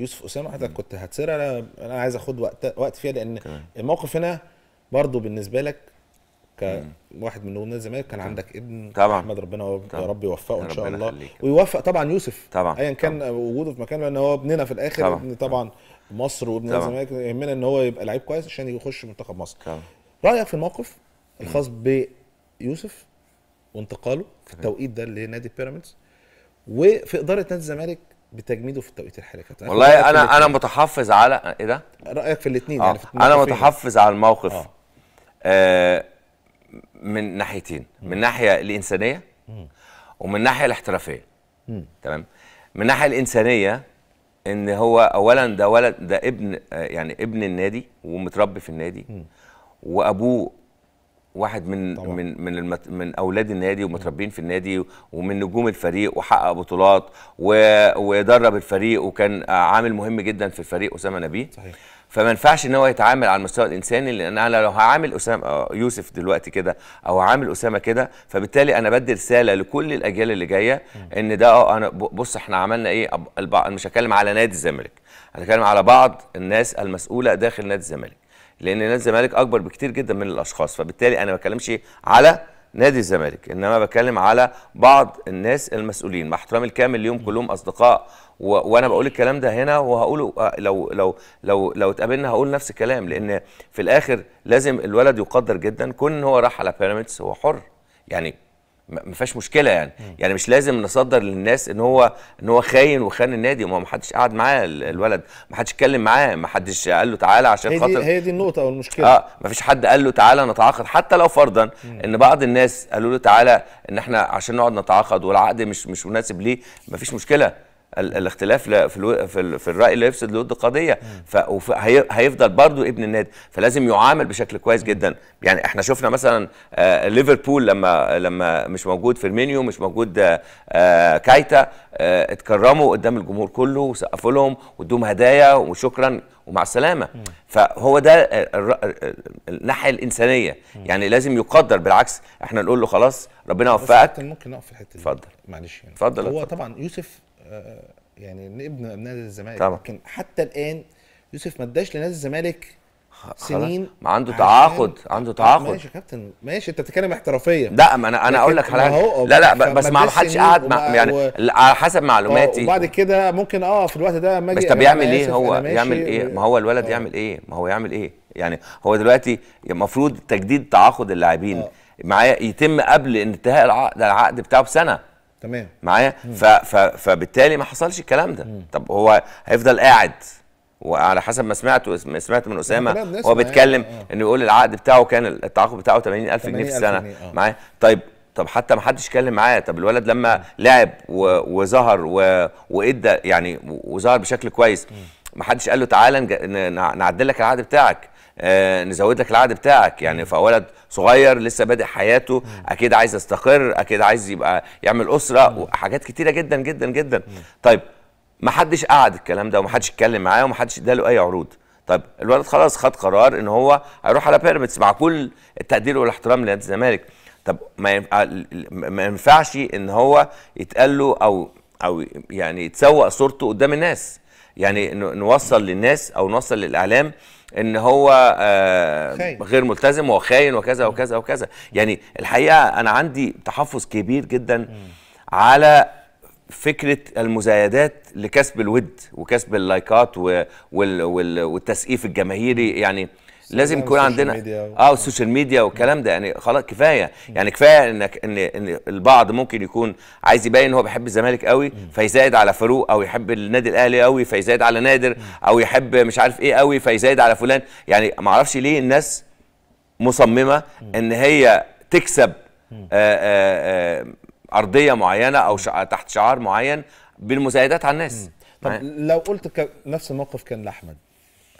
يوسف اسامه حضرتك كنت هتسرع انا انا عايز اخد وقت وقت فيها لان كي. الموقف هنا برضو بالنسبه لك كواحد من نجوم الزمالك كان عندك ابن طبعا احمد ربنا يا رب يوفقه ان شاء الله خليك. ويوفق طبعا يوسف طبعا ايا كان طبعًا. وجوده في مكانه لان هو ابننا في الاخر طبعا ابن طبعا مصر وابن الزمالك يهمنا ان هو يبقى لعيب كويس عشان يخش منتخب مصر طبعا. رايك في الموقف الخاص بيوسف وانتقاله في التوقيت ده لنادي بيراميدز وفي اداره نادي الزمالك بتجميده في التوقيت الحالي والله انا انا متحفظ على ايه ده؟ رايك في الاثنين آه. يعني في انا متحفظ على الموقف آه. آه من ناحيتين من ناحيه الانسانيه ومن ناحيه الاحترافيه تمام من ناحيه الانسانيه ان هو اولا ده ولد ده ابن آه، يعني ابن النادي ومتربي في النادي وابوه واحد من طبعا. من من المت من اولاد النادي ومتربين في النادي ومن نجوم الفريق وحقق بطولات ودرب الفريق وكان عامل مهم جدا في الفريق اسامه نبيه صحيح فما ينفعش ان هو يتعامل على المستوى الانساني لان انا لو هعامل اسامه آه، يوسف دلوقتي كده او هعامل اسامه كده فبالتالي انا بدي رساله لكل الاجيال اللي جايه ان ده اه انا بص احنا عملنا ايه مش هتكلم على نادي الزمالك هتكلم على بعض الناس المسؤوله داخل نادي الزمالك لان نادي الزمالك اكبر بكتير جدا من الاشخاص فبالتالي انا ما بتكلمش على نادي الزمالك انما بتكلم على بعض الناس المسؤولين مع احترامي الكامل ليهم كلهم اصدقاء و... وانا بقول الكلام ده هنا وهقوله آه، لو لو لو لو اتقابلنا هقول نفس الكلام لان في الاخر لازم الولد يقدر جدا كون هو راح على بيراميدز هو حر يعني ما فيهاش مشكله يعني يعني مش لازم نصدر للناس ان هو ان هو خاين وخان النادي وما حدش قعد معاه الولد ما حدش اتكلم معاه ما حدش قال له تعالى عشان هي دي خاطر هي دي النقطه او المشكله اه ما فيش حد قال له تعالى نتعاقد حتى لو فرضا مم. ان بعض الناس قالوا له تعالى ان احنا عشان نقعد نتعاقد والعقد مش مش مناسب ليه ما فيش مشكله الاختلاف في الو... في, الراي اللي يفسد لود قضيه ف... وف... هي... هيفضل برضو ابن النادي فلازم يعامل بشكل كويس جدا يعني احنا شفنا مثلا آه ليفربول لما لما مش موجود فيرمينيو مش موجود آه،, آه كايتا آه اتكرموا قدام الجمهور كله وسقفوا لهم وادوهم هدايا وشكرا ومع السلامه مم. فهو ده آه، آه، الناحيه الانسانيه مم. يعني لازم يقدر بالعكس احنا نقول له خلاص ربنا وفقك ممكن نقف في الحته دي اتفضل معلش يعني اتفضل هو طبعا يوسف آه، يعني ابن نادي الزمالك طبعا. لكن حتى الان يوسف ما اداش لنادي الزمالك سنين ما عنده تعاقد عنده آه، تعاقد ماشي يا كابتن ماشي انت بتتكلم احترافيه لا ما انا انا اقول لك على حاجه آه، لا لا بس ما حدش قعد يعني على حسب معلوماتي وبعد كده ممكن اه في الوقت ده ما بس طب يعمل ايه هو يعمل ايه ما هو الولد أوه. يعمل ايه ما هو يعمل ايه يعني هو دلوقتي المفروض تجديد تعاقد اللاعبين معايا يتم قبل انتهاء العقد العقد بتاعه بسنه تمام معايا فبالتالي ما حصلش الكلام ده مم. طب هو هيفضل قاعد وعلى حسب ما سمعته سمعت من اسامه هو بيتكلم آه. انه يقول العقد بتاعه كان التعاقد بتاعه 80000 جنيه في السنه آه. معايا طيب طب حتى ما حدش اتكلم معاه طب الولد لما مم. لعب وظهر وادى يعني وظهر بشكل كويس ما حدش قال له تعالى نعدل لك العقد بتاعك آه، نزود لك العقد بتاعك يعني فولد صغير لسه بادئ حياته اكيد عايز يستقر اكيد عايز يبقى يعمل اسره وحاجات كتيره جدا جدا جدا طيب ما حدش قعد الكلام ده وما حدش اتكلم معاه وما حدش اداله اي عروض طيب الولد خلاص خد قرار ان هو هيروح على بيراميدز مع كل التقدير والاحترام لنادي الزمالك طب آه، ما ينفعش ان هو يتقال له او او يعني يتسوق صورته قدام الناس يعني نوصل للناس او نوصل للاعلام ان هو آه، غير ملتزم وخاين وكذا وكذا وكذا يعني الحقيقه انا عندي تحفظ كبير جدا على فكره المزايدات لكسب الود وكسب اللايكات والتسقيف الجماهيري يعني لازم يكون عندنا ميديا اه والسوشيال ميديا والكلام ده يعني خلاص كفايه يعني كفايه انك ان ان البعض ممكن يكون عايز يبين ان هو بيحب الزمالك قوي فيزايد على فاروق او يحب النادي الاهلي قوي فيزايد على نادر او يحب مش عارف ايه قوي فيزايد على فلان يعني ما اعرفش ليه الناس مصممه ان هي تكسب آآ آآ آه، آه، آه، ارضيه معينه او تحت شعار معين بالمزايدات على الناس طب لو قلت نفس الموقف كان لاحمد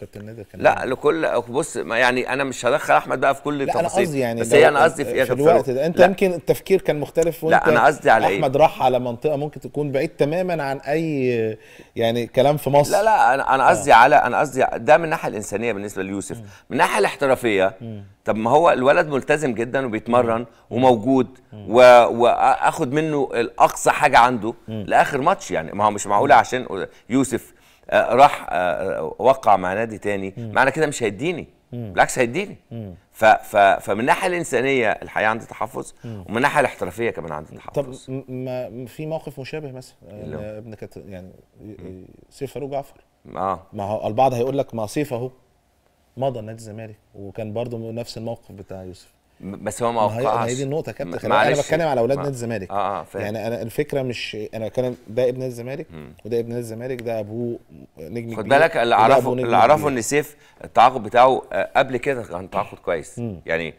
كابتن نادر كان لا إيه؟ لكل بص يعني انا مش هدخل احمد بقى في كل التفاصيل انا قصدي يعني بس هي انا قصدي في, إيه؟ في الوقت ده انت يمكن التفكير كان مختلف وانت لا انا قصدي على إيه؟ احمد إيه؟ راح على منطقه ممكن تكون بعيد تماما عن اي يعني كلام في مصر لا لا انا انا آه. قصدي آه. على انا قصدي ده من الناحيه الانسانيه بالنسبه ليوسف م. من الناحيه الاحترافيه م. طب ما هو الولد ملتزم جدا وبيتمرن وموجود و... واخد منه الاقصى حاجه عنده لاخر ماتش يعني ما هو مش معقوله عشان يوسف آه، راح آه، آه، وقع مع نادي تاني معنى كده مش هيديني بالعكس هيديني ف ف فمن الناحيه الانسانيه الحقيقه عندي تحفظ ومن الناحيه الاحترافيه كمان عندي تحفظ طب ما في موقف مشابه مثلا يعني ابن كت... يعني سيف فاروق جعفر اه ما هو البعض هيقول لك ما سيف اهو مضى نادي الزمالك وكان برضه نفس الموقف بتاع يوسف بس هو ما وقعش هي دي النقطه كابتن انا بتكلم على اولاد نادي الزمالك اه اه يعني انا الفكره مش انا بتكلم ده ابن نادي الزمالك وده ابن نادي الزمالك ده ابوه نجم خد بالك اللي اعرفه اللي اعرفه ان سيف التعاقد بتاعه آه، قبل كده كان تعاقد كويس يعني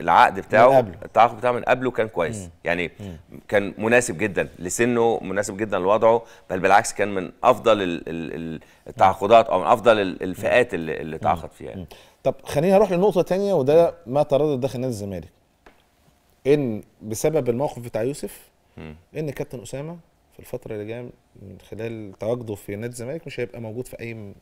العقد بتاعه التعاقد بتاعه من قبله كان كويس مم. يعني مم. كان مناسب جدا لسنه مناسب جدا لوضعه بل بالعكس كان من افضل التعاقدات او من افضل الفئات اللي, اللي تعاقد فيها يعني. طب خليني اروح لنقطه تانية وده ما تردد داخل نادي الزمالك ان بسبب الموقف بتاع يوسف مم. ان كابتن اسامه في الفتره اللي جايه من خلال تواجده في نادي الزمالك مش هيبقى موجود في اي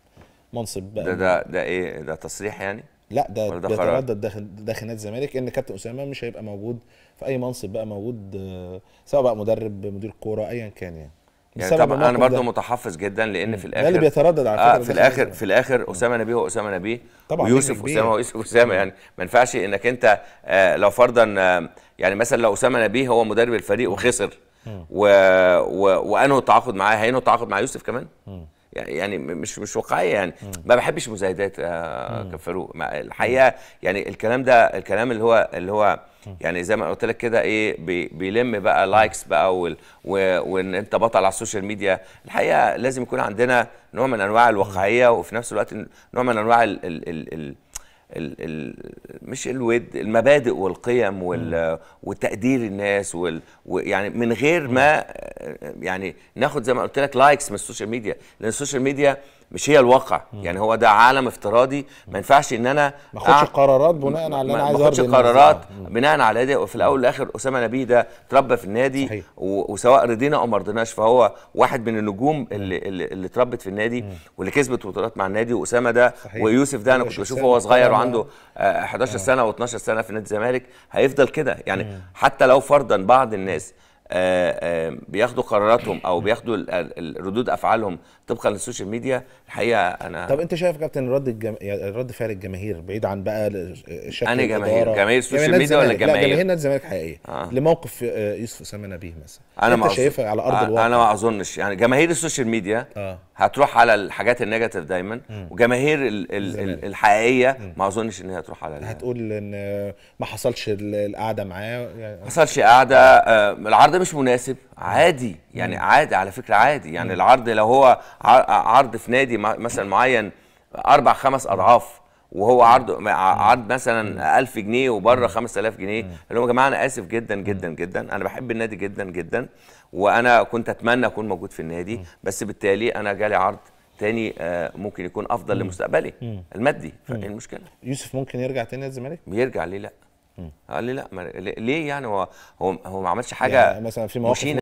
منصب بقى ده ده ده ايه ده تصريح يعني لا ده ده تردد داخل داخل نادي الزمالك ان كابتن اسامه مش هيبقى موجود في اي منصب بقى موجود آه، سواء بقى مدرب مدير كوره ايا كان يعني يعني طبعا انا برضو متحفظ جدا لان في الاخر ده اللي بيتردد على آه، فكره آه في الاخر في الاخر اسامه نبيه واسامه نبيه طبعا ويوسف اسامه ويوسف اسامه يعني ما ينفعش انك انت آه لو فرضا آه يعني مثلا لو اسامه نبيه هو مدرب الفريق وخسر و و التعاقد معاه هينه التعاقد مع يوسف كمان؟ مم. يعني مش مش واقعيه يعني ما بحبش مزايدات آه، كفاروق الحقيقه يعني الكلام ده الكلام اللي هو اللي هو يعني زي ما قلت لك كده ايه بي بيلم بقى لايكس بقى وال وان انت بطل على السوشيال ميديا الحقيقه لازم يكون عندنا نوع من انواع الواقعيه وفي نفس الوقت نوع من انواع ال ال ال ال الـ الـ مش الود المبادئ والقيم وتقدير الناس ويعني من غير ما يعني ناخد زي ما قلت لك لايكس من السوشيال ميديا لان السوشيال ميديا آه مش هي الواقع يعني هو ده عالم افتراضي ما ينفعش ان انا ما اخدش قرارات بناء على اللي انا عايز اخدش قرارات بناء على ده وفي الاول والاخر اسامه نبيه ده اتربى في النادي صحيح. وسواء رضينا او ما رضيناش فهو واحد من النجوم اللي اللي, اللي اتربت في النادي واللي كسبت بطولات مع النادي واسامه ده صحيح. ويوسف ده انا أيوة، كنت بشوفه وهو صغير وعنده 11 آه، سنه و12 سنه في نادي الزمالك هيفضل كده يعني حتى لو فرضا بعض الناس آه، آه، بياخدوا قراراتهم او بياخدوا ردود افعالهم طبقا للسوشيال ميديا الحقيقه انا طب انت شايف كابتن رد الجم... يعني رد فعل الجماهير بعيد عن بقى شكل انا جماهير جماهير يعني السوشيال ميديا ولا الجماهير؟ لا جماهير نادي الزمالك حقيقيه آه. لموقف آه، يوسف اسامه نبيه مثلا انا انت ما شايفها على ارض الواقع انا ما اظنش يعني جماهير السوشيال ميديا آه. هتروح على الحاجات النيجاتيف دايما م. وجماهير ال ال ال الحقيقيه م. ما اظنش ان هي هتروح على هتقول ان ما حصلش القعده معاه يعني ما حصلش قعده العرض مش مناسب عادي يعني عادي على فكره عادي يعني العرض لو هو عرض في نادي مثلا معين اربع خمس اضعاف وهو عرض عرض مثلا 1000 جنيه وبره 5000 جنيه اللي هو يا جماعه انا اسف جدا جدا جدا انا بحب النادي جدا جدا وانا كنت اتمنى اكون موجود في النادي بس بالتالي انا جالي عرض تاني آه، ممكن يكون افضل لمستقبلي المادي فايه المشكله يوسف ممكن يرجع تاني للزمالك بيرجع ليه لا قال لي لا ليه يعني هو هو ما عملش حاجه يعني مثلا في مواقف